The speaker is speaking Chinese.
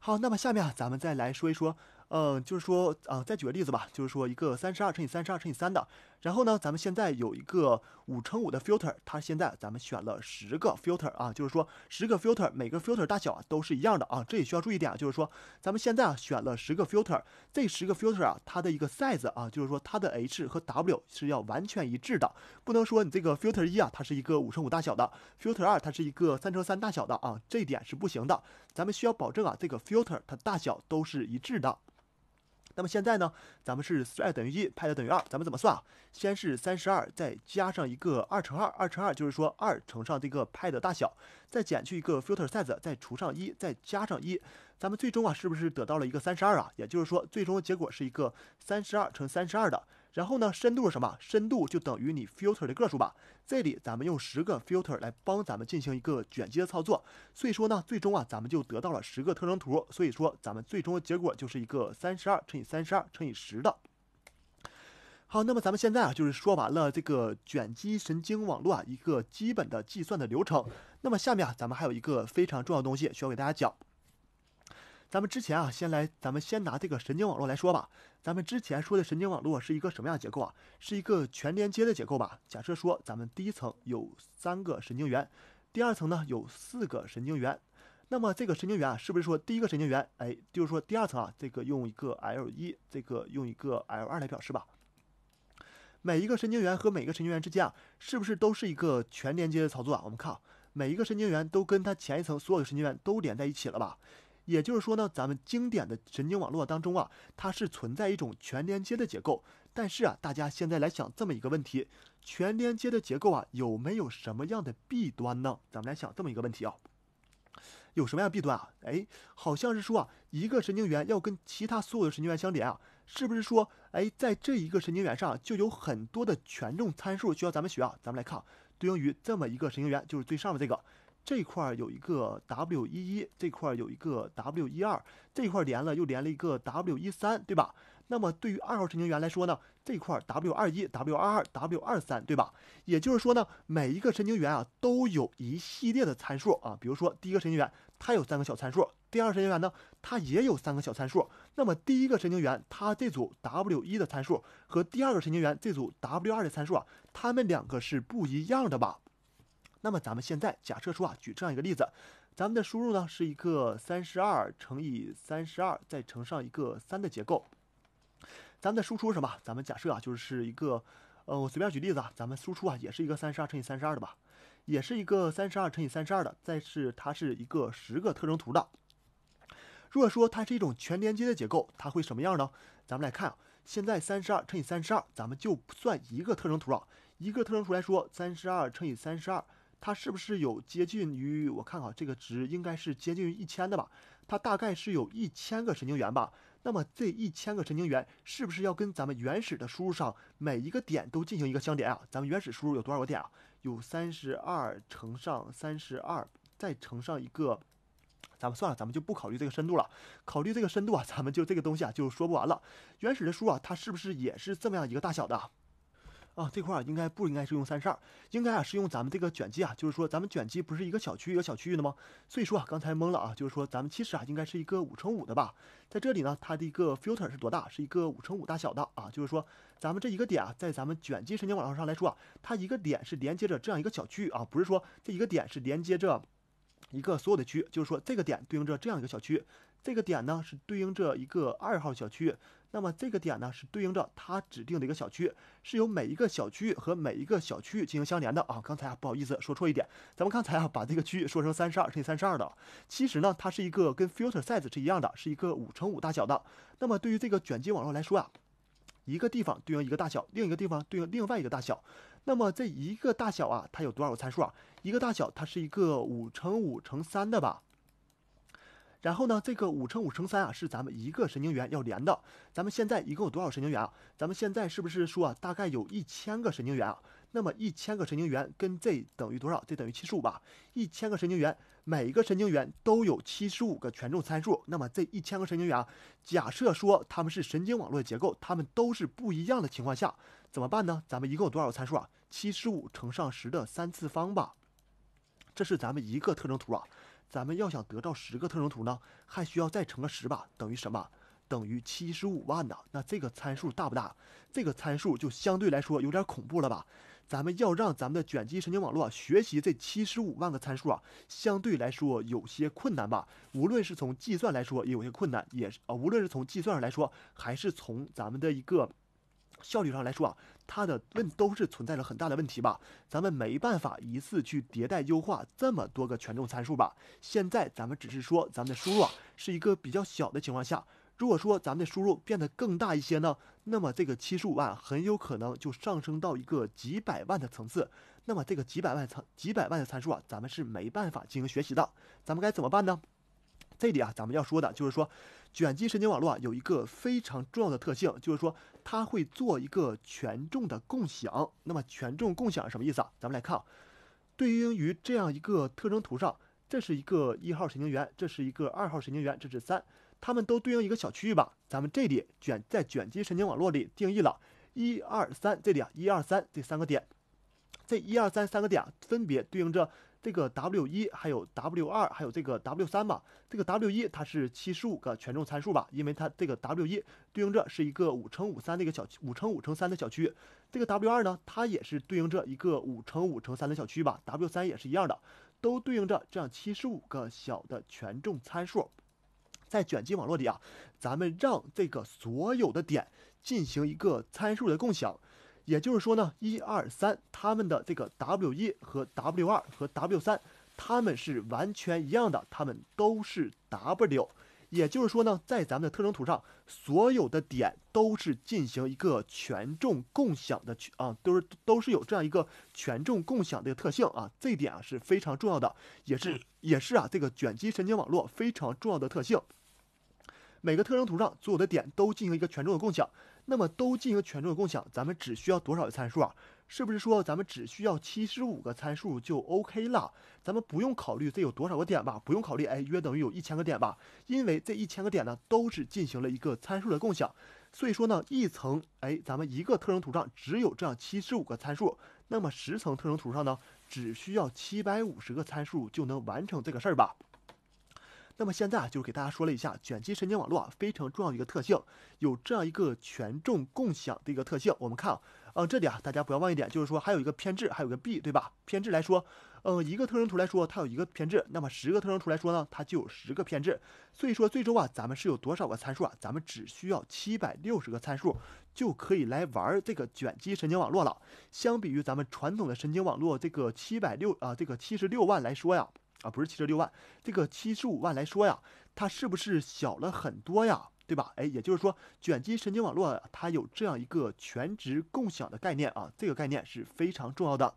好，那么下面咱们再来说一说，嗯，就是说，嗯，再举个例子吧，就是说，一个三十二乘以三十二乘以三的。然后呢，咱们现在有一个五乘五的 filter，它现在咱们选了十个 filter 啊，就是说十个 filter，每个 filter 大小啊都是一样的啊。这也需要注意点啊，就是说咱们现在啊选了十个 filter，这十个 filter 啊它的一个 size 啊，就是说它的 h 和 w 是要完全一致的，不能说你这个 filter 一啊它是一个五乘五大小的，filter 二它是一个三乘三大小的啊，这一点是不行的。咱们需要保证啊这个 filter 它大小都是一致的。那么现在呢，咱们是 i 等于一，派的等于二，咱们怎么算啊？先是三十二，再加上一个二乘二，二乘二就是说二乘上这个派的大小，再减去一个 filter size，再除上一，再加上一，咱们最终啊是不是得到了一个三十二啊？也就是说最终结果是一个三十二乘三十二的。然后呢，深度是什么？深度就等于你 filter 的个数吧。这里咱们用十个 filter 来帮咱们进行一个卷积的操作，所以说呢，最终啊，咱们就得到了十个特征图。所以说，咱们最终的结果就是一个三十二乘以三十二乘以十的。好，那么咱们现在啊，就是说完了这个卷积神经网络啊一个基本的计算的流程。那么下面啊，咱们还有一个非常重要的东西需要给大家讲。咱们之前啊，先来，咱们先拿这个神经网络来说吧。咱们之前说的神经网络是一个什么样的结构啊？是一个全连接的结构吧？假设说咱们第一层有三个神经元，第二层呢有四个神经元，那么这个神经元啊，是不是说第一个神经元，哎，就是说第二层啊，这个用一个 L 一，这个用一个 L 二来表示吧。每一个神经元和每一个神经元之间啊，是不是都是一个全连接的操作啊？我们看，每一个神经元都跟它前一层所有的神经元都连在一起了吧？也就是说呢，咱们经典的神经网络当中啊，它是存在一种全连接的结构。但是啊，大家现在来想这么一个问题：全连接的结构啊，有没有什么样的弊端呢？咱们来想这么一个问题啊，有什么样的弊端啊？哎，好像是说啊，一个神经元要跟其他所有的神经元相连啊，是不是说哎，在这一个神经元上就有很多的权重参数需要咱们学啊？咱们来看，对应于这么一个神经元，就是最上面这个。这块儿有一个 W 一一，这块儿有一个 W 一二，这块连了又连了一个 W 一三，对吧？那么对于二号神经元来说呢，这块儿 W 二一、W 二二、W 二三，对吧？也就是说呢，每一个神经元啊，都有一系列的参数啊，比如说第一个神经元它有三个小参数，第二个神经元呢，它也有三个小参数。那么第一个神经元它这组 W 一的参数和第二个神经元这组 W 二的参数啊，它们两个是不一样的吧？那么咱们现在假设说啊，举这样一个例子，咱们的输入呢是一个三十二乘以三十二，再乘上一个三的结构。咱们的输出什么？咱们假设啊，就是一个，呃，我随便举例子啊，咱们输出啊也是一个三十二乘以三十二的吧，也是一个三十二乘以三十二的，再是它是一个十个特征图的。如果说它是一种全连接的结构，它会什么样呢？咱们来看啊，现在三十二乘以三十二，咱们就不算一个特征图啊，一个特征图来说，三十二乘以三十二。它是不是有接近于我看好这个值应该是接近于一千的吧？它大概是有一千个神经元吧？那么这一千个神经元是不是要跟咱们原始的输入上每一个点都进行一个相连啊？咱们原始输入有多少个点啊？有三十二乘上三十二，再乘上一个，咱们算了，咱们就不考虑这个深度了。考虑这个深度啊，咱们就这个东西啊就说不完了。原始的书啊，它是不是也是这么样一个大小的？啊，这块儿啊，应该不应该是用三十二，应该啊是用咱们这个卷积啊，就是说咱们卷积不是一个小区一个小区域的吗？所以说啊，刚才懵了啊，就是说咱们其实啊应该是一个五乘五的吧，在这里呢，它的一个 filter 是多大？是一个五乘五大小的啊，就是说咱们这一个点啊，在咱们卷积神经网络上来说啊，它一个点是连接着这样一个小区域啊，不是说这一个点是连接着一个所有的区，域，就是说这个点对应着这样一个小区，这个点呢是对应着一个二号小区。那么这个点呢，是对应着它指定的一个小区，是由每一个小区和每一个小区进行相连的啊。刚才啊不好意思说错一点，咱们刚才啊把这个区域说成三十二乘以三十二的，其实呢它是一个跟 filter size 是一样的，是一个五乘五大小的。那么对于这个卷积网络来说啊，一个地方对应一个大小，另一个地方对应另外一个大小。那么这一个大小啊，它有多少个参数啊？一个大小它是一个五乘五乘三的吧？然后呢，这个五乘五乘三啊，是咱们一个神经元要连的。咱们现在一共有多少神经元啊？咱们现在是不是说啊，大概有一千个神经元啊？那么一千个神经元跟 z 等于多少？z 等于七十五吧。一千个神经元，每一个神经元都有七十五个权重参数。那么这一千个神经元啊，假设说它们是神经网络的结构，它们都是不一样的情况下，怎么办呢？咱们一共有多少参数啊？七十五乘上十的三次方吧。这是咱们一个特征图啊。咱们要想得到十个特征图呢，还需要再乘个十吧，等于什么？等于七十五万呢。那这个参数大不大？这个参数就相对来说有点恐怖了吧。咱们要让咱们的卷积神经网络学习这七十五万个参数啊，相对来说有些困难吧。无论是从计算来说有些困难，也是啊，无论是从计算上来说，还是从咱们的一个。效率上来说啊，它的问都是存在了很大的问题吧。咱们没办法一次去迭代优化这么多个权重参数吧。现在咱们只是说咱们的输入啊是一个比较小的情况下，如果说咱们的输入变得更大一些呢，那么这个七十五万很有可能就上升到一个几百万的层次。那么这个几百万参几百万的参数啊，咱们是没办法进行学习的。咱们该怎么办呢？这里啊，咱们要说的就是说，卷积神经网络啊有一个非常重要的特性，就是说它会做一个权重的共享。那么权重共享是什么意思啊？咱们来看啊，对应于这样一个特征图上，这是一个一号神经元，这是一个二号神经元，这是三，它们都对应一个小区域吧？咱们这里卷在卷积神经网络里定义了一二三这里啊一二三这三个点，这一二三三个点分别对应着。这个 W 一还有 W 二还有这个 W 三吧，这个 W 一它是七十五个权重参数吧，因为它这个 W 一对应着是一个五乘五三的一个小区，五乘五乘三的小区。这个 W 二呢，它也是对应着一个五乘五乘三的小区吧。W 三也是一样的，都对应着这样七十五个小的权重参数，在卷积网络里啊，咱们让这个所有的点进行一个参数的共享。也就是说呢，一二三，他们的这个 W 一和 W 二和 W 三，他们是完全一样的，他们都是 W。也就是说呢，在咱们的特征图上，所有的点都是进行一个权重共享的，啊，都是都是有这样一个权重共享的特性啊，这一点啊是非常重要的，也是也是啊，这个卷积神经网络非常重要的特性，每个特征图上所有的点都进行一个权重的共享。那么都进行权重的共享，咱们只需要多少个参数啊？是不是说咱们只需要七十五个参数就 OK 了？咱们不用考虑这有多少个点吧？不用考虑，哎，约等于有一千个点吧？因为这一千个点呢，都是进行了一个参数的共享，所以说呢，一层，哎，咱们一个特征图上只有这样七十五个参数，那么十层特征图上呢，只需要七百五十个参数就能完成这个事儿吧？那么现在啊，就是给大家说了一下卷积神经网络啊非常重要的一个特性，有这样一个权重共享的一个特性。我们看啊，嗯，这里啊，大家不要忘一点，就是说还有一个偏置，还有个 b，对吧？偏置来说，嗯，一个特征图来说，它有一个偏置，那么十个特征图来说呢，它就有十个偏置。所以说最终啊，咱们是有多少个参数啊？咱们只需要七百六十个参数就可以来玩这个卷积神经网络了。相比于咱们传统的神经网络，这个七百六啊，这个七十六万来说呀。啊，不是七十六万，这个七十五万来说呀，它是不是小了很多呀？对吧？哎，也就是说，卷积神经网络它有这样一个全值共享的概念啊，这个概念是非常重要的。